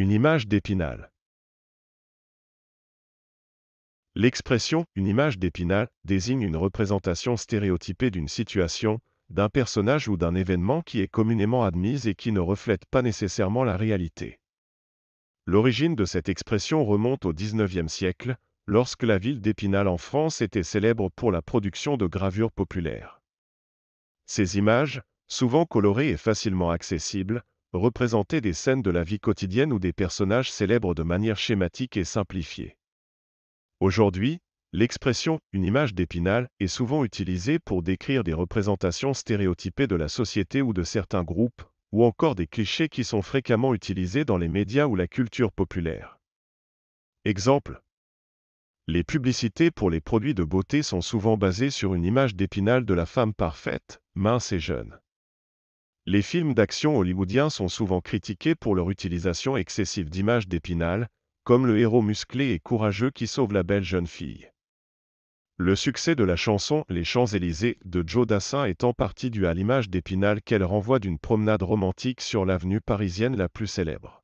une image d'épinal. L'expression une image d'épinal désigne une représentation stéréotypée d'une situation, d'un personnage ou d'un événement qui est communément admise et qui ne reflète pas nécessairement la réalité. L'origine de cette expression remonte au XIXe siècle, lorsque la ville d'Épinal en France était célèbre pour la production de gravures populaires. Ces images, souvent colorées et facilement accessibles, représenter des scènes de la vie quotidienne ou des personnages célèbres de manière schématique et simplifiée. Aujourd'hui, l'expression une image d'épinal est souvent utilisée pour décrire des représentations stéréotypées de la société ou de certains groupes, ou encore des clichés qui sont fréquemment utilisés dans les médias ou la culture populaire. Exemple Les publicités pour les produits de beauté sont souvent basées sur une image d'épinal de la femme parfaite, mince et jeune. Les films d'action hollywoodiens sont souvent critiqués pour leur utilisation excessive d'images d'Épinal, comme le héros musclé et courageux qui sauve la belle jeune fille. Le succès de la chanson Les Champs-Élysées de Joe Dassin est en partie dû à l'image d'Épinal qu'elle renvoie d'une promenade romantique sur l'avenue parisienne la plus célèbre.